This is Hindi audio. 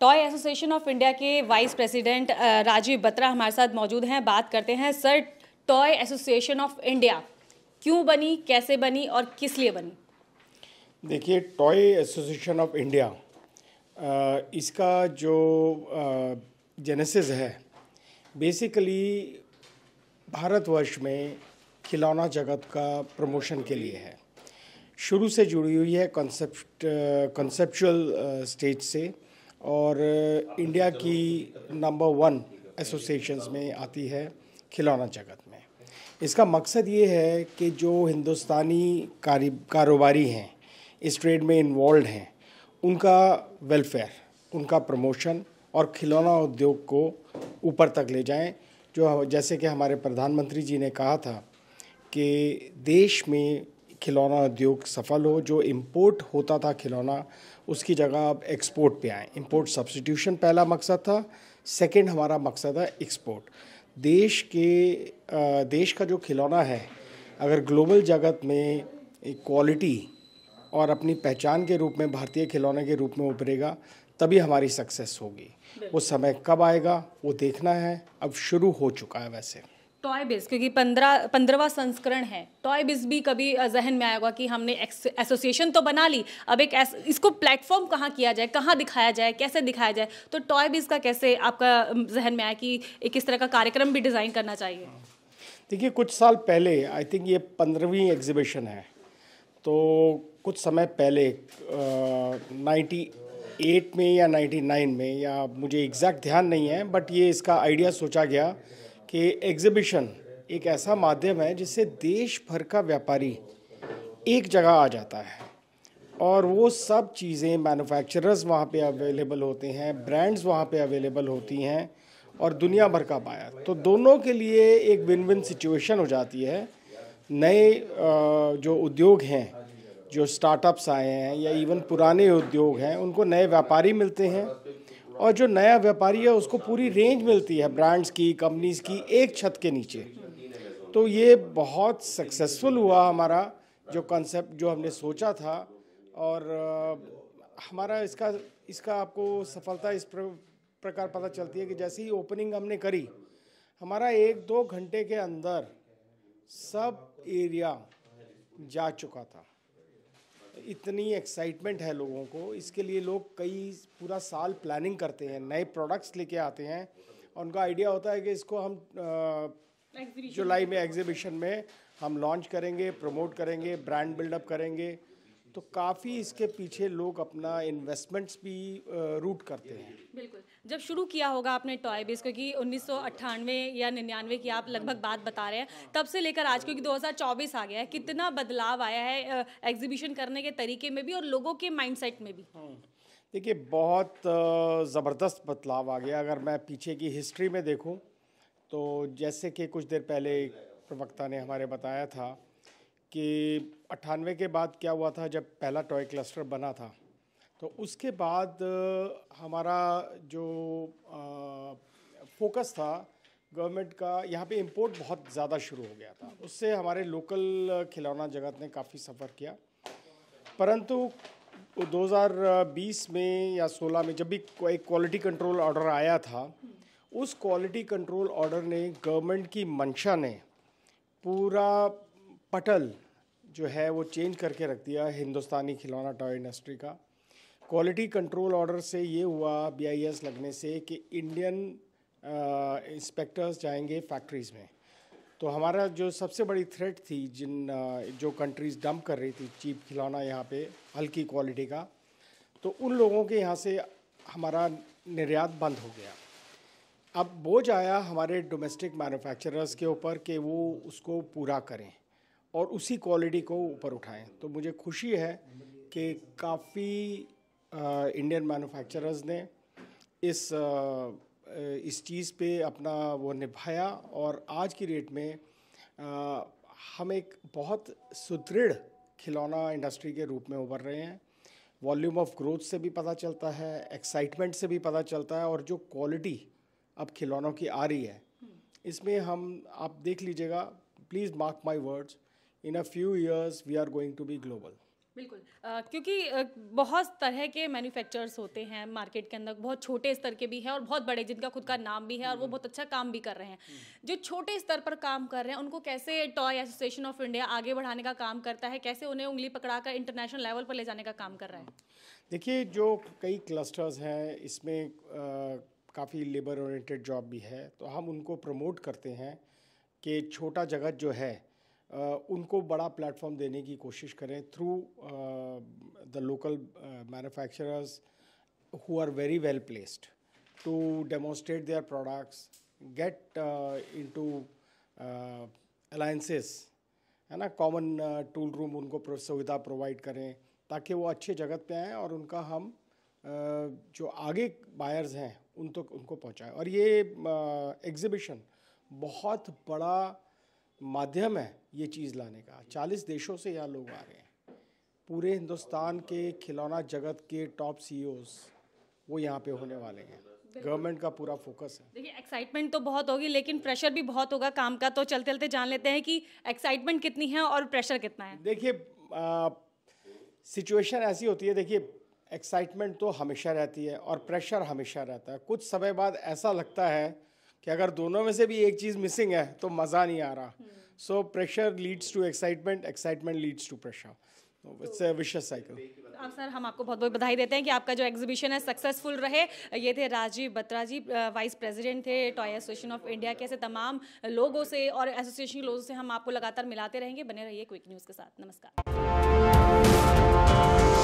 टॉय एसोसिएशन ऑफ इंडिया के वाइस प्रेसिडेंट राजीव बत्रा हमारे साथ मौजूद हैं बात करते हैं sir toy association of India क्यों बनी कैसे बनी और किस लिए बनी देखिए टॉय एसोसिएशन ऑफ इंडिया इसका जो जेनेसिस है बेसिकली भारतवर्ष में खिलौना जगत का प्रमोशन के लिए है शुरू से जुड़ी हुई है कॉन्सेप्ट कॉन्सेप्चुअल स्टेज से और इंडिया uh, की नंबर वन एसोसिएशंस में आती है खिलौना जगत में इसका मकसद ये है कि जो हिंदुस्तानी कारोबारी हैं इस ट्रेड में इन्वॉल्व हैं उनका वेलफेयर उनका प्रमोशन और खिलौना उद्योग को ऊपर तक ले जाएं जो जैसे कि हमारे प्रधानमंत्री जी ने कहा था कि देश में खिलौना उद्योग सफल हो जो इम्पोर्ट होता था खिलौना उसकी जगह अब एक्सपोर्ट पे आए इम्पोर्ट सब्सटीट्यूशन पहला मकसद था सेकंड हमारा मकसद है एक्सपोर्ट देश के देश का जो खिलौना है अगर ग्लोबल जगत में क्वालिटी और अपनी पहचान के रूप में भारतीय खिलौने के रूप में उभरेगा तभी हमारी सक्सेस होगी वो समय कब आएगा वो देखना है अब शुरू हो चुका है वैसे टॉय बिज क्योंकि पंद्रह पंद्रहवा संस्करण है टॉय बिज भी कभी जहन में आएगा कि हमने एसोसिएशन तो बना ली अब एक एस, इसको प्लेटफॉर्म कहाँ किया जाए कहाँ दिखाया जाए कैसे दिखाया जाए तो टॉय बिज का कैसे आपका जहन में आया कि एक किस तरह का कार्यक्रम भी डिज़ाइन करना चाहिए देखिए कुछ साल पहले आई थिंक ये पंद्रहवीं एग्जीबिशन है तो कुछ समय पहले नाइन्टी एट में या नाइन्टी नाइन में या मुझे एग्जैक्ट ध्यान नहीं है बट ये इसका आइडिया सोचा गया कि एग्जिबिशन एक ऐसा माध्यम है जिससे देश भर का व्यापारी एक जगह आ जाता है और वो सब चीज़ें मैन्युफैक्चरर्स वहाँ पे अवेलेबल होते हैं ब्रांड्स वहाँ पे अवेलेबल होती हैं और दुनिया भर का बाया तो दोनों के लिए एक विन विन सिचुएशन हो जाती है नए जो उद्योग हैं जो स्टार्टअप्स आए हैं या इवन पुराने उद्योग हैं उनको नए व्यापारी मिलते हैं और जो नया व्यापारी है उसको पूरी रेंज मिलती है ब्रांड्स की कंपनीज की एक छत के नीचे तो ये बहुत सक्सेसफुल हुआ हमारा जो कॉन्सेप्ट जो हमने सोचा था और हमारा इसका इसका आपको सफलता इस प्रकार पता चलती है कि जैसे ही ओपनिंग हमने करी हमारा एक दो घंटे के अंदर सब एरिया जा चुका था इतनी एक्साइटमेंट है लोगों को इसके लिए लोग कई पूरा साल प्लानिंग करते हैं नए प्रोडक्ट्स लेके आते हैं और उनका आइडिया होता है कि इसको हम जुलाई में एग्जीबिशन में हम लॉन्च करेंगे प्रमोट करेंगे ब्रांड बिल्डअप करेंगे तो काफ़ी इसके पीछे लोग अपना इन्वेस्टमेंट्स भी रूट करते हैं बिल्कुल जब शुरू किया होगा आपने टॉय बेस क्योंकि उन्नीस या निन्यानवे की आप लगभग बात बता रहे हैं तब से लेकर आज क्योंकि 2024 आ गया है कितना बदलाव आया है एग्जीबिशन करने के तरीके में भी और लोगों के माइंडसेट में भी हाँ। देखिए बहुत ज़बरदस्त बदलाव आ गया अगर मैं पीछे की हिस्ट्री में देखूँ तो जैसे कि कुछ देर पहले प्रवक्ता ने हमारे बताया था कि अट्ठानवे के बाद क्या हुआ था जब पहला टॉय क्लस्टर बना था तो उसके बाद हमारा जो फोकस था गवर्नमेंट का यहाँ पे इंपोर्ट बहुत ज़्यादा शुरू हो गया था उससे हमारे लोकल खिलौना जगत ने काफ़ी सफ़र किया परंतु 2020 में या 16 में जब भी कोई क्वालिटी कंट्रोल ऑर्डर आया था उस क्वालिटी कंट्रोल ऑर्डर ने गवर्नमेंट की मंशा ने पूरा पटल जो है वो चेंज करके रख दिया हिंदुस्तानी खिलौना टॉय इंडस्ट्री का क्वालिटी कंट्रोल ऑर्डर से ये हुआ बी लगने से कि इंडियन इंस्पेक्टर्स uh, जाएंगे फैक्ट्रीज़ में तो हमारा जो सबसे बड़ी थ्रेट थी जिन uh, जो कंट्रीज़ डंप कर रही थी चीप खिलौना यहाँ पे हल्की क्वालिटी का तो उन लोगों के यहाँ से हमारा निर्यात बंद हो गया अब बोझ आया हमारे डोमेस्टिक मैन्युफैक्चरर्स के ऊपर कि वो उसको पूरा करें और उसी क्वालिटी को ऊपर उठाएं तो मुझे खुशी है कि काफ़ी इंडियन मैन्युफैक्चरर्स ने इस आ, इस चीज़ पे अपना वो निभाया और आज की रेट में आ, हम एक बहुत सुदृढ़ खिलौना इंडस्ट्री के रूप में उभर रहे हैं वॉल्यूम ऑफ ग्रोथ से भी पता चलता है एक्साइटमेंट से भी पता चलता है और जो क्वालिटी अब खिलौनों की आ रही है हम्म। इसमें हम आप देख लीजिएगा please mark my words in a few years we are going to be global बिल्कुल uh, क्योंकि uh, बहुत तरह के मैन्युफैक्चरर्स होते हैं मार्केट के अंदर बहुत छोटे स्तर के भी हैं और बहुत बड़े जिनका खुद का नाम भी है और वो हम्म। बहुत अच्छा काम भी कर रहे हैं हम्म। जो छोटे स्तर पर काम कर रहे हैं उनको कैसे टॉय एसोसिएशन ऑफ इंडिया आगे बढ़ाने का काम करता है कैसे उन्हें उंगली पकड़ा कर इंटरनेशनल लेवल पर ले जाने का काम कर रहा है देखिए जो कई क्लस्टर्स हैं इसमें काफ़ी लेबर ओरिएंटेड जॉब भी है तो हम उनको प्रमोट करते हैं कि छोटा जगत जो है उनको बड़ा प्लेटफॉर्म देने की कोशिश करें through the local manufacturers who are very well placed to demonstrate their products get into alliances है ना कॉमन टूल रूम उनको सुविधा प्रोवाइड करें ताकि वो अच्छे जगत पे आएँ और उनका हम जो आगे बायर्स हैं उन तक तो उनको पहुँचाएँ और ये एग्ज़िबिशन बहुत बड़ा माध्यम है ये चीज़ लाने का चालीस देशों से यहाँ लोग आ रहे हैं पूरे हिंदुस्तान के खिलौना जगत के टॉप सी e वो यहाँ पे होने वाले हैं गवर्नमेंट का पूरा फोकस है देखिए एक्साइटमेंट तो बहुत होगी लेकिन प्रेशर भी बहुत होगा काम का तो चलते चलते जान लेते हैं कि एक्साइटमेंट कितनी है और प्रेशर कितना है देखिए सिचुएशन ऐसी होती है देखिए एक्साइटमेंट तो हमेशा रहती है और प्रेशर हमेशा रहता है कुछ समय बाद ऐसा लगता है कि अगर दोनों में से भी एक चीज़ मिसिंग है तो मज़ा नहीं आ रहा hmm. So pressure leads to excitement, excitement leads to pressure. No, it's a vicious cycle. आप सर हम आपको बहुत बहुत बधाई देते हैं कि आपका जो एग्जीबिशन है सक्सेसफुल रहे ये थे राजीव बत्रा जी वाइस प्रेसिडेंट थे टॉय एसोसिएशन ऑफ इंडिया के ऐसे तमाम लोगों से और एसोसिएशन के लोगों से हम आपको लगातार मिलाते रहेंगे बने रहिए क्विक न्यूज़ के साथ नमस्कार